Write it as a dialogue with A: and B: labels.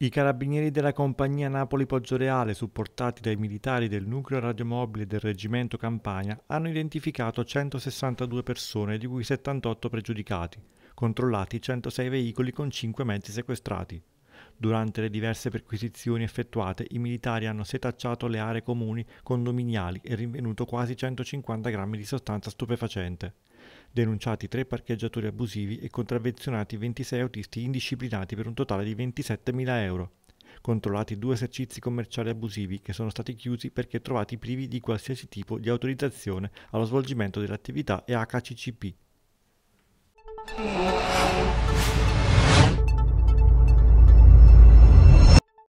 A: I carabinieri della compagnia Napoli Poggioreale, supportati dai militari del nucleo radiomobile del reggimento Campania, hanno identificato 162 persone, di cui 78 pregiudicati, controllati 106 veicoli con 5 mezzi sequestrati. Durante le diverse perquisizioni effettuate, i militari hanno setacciato le aree comuni condominiali e rinvenuto quasi 150 grammi di sostanza stupefacente denunciati tre parcheggiatori abusivi e contravvenzionati 26 autisti indisciplinati per un totale di 27.000 euro. Controllati due esercizi commerciali abusivi che sono stati chiusi perché trovati privi di qualsiasi tipo di autorizzazione allo svolgimento dell'attività e HCCP.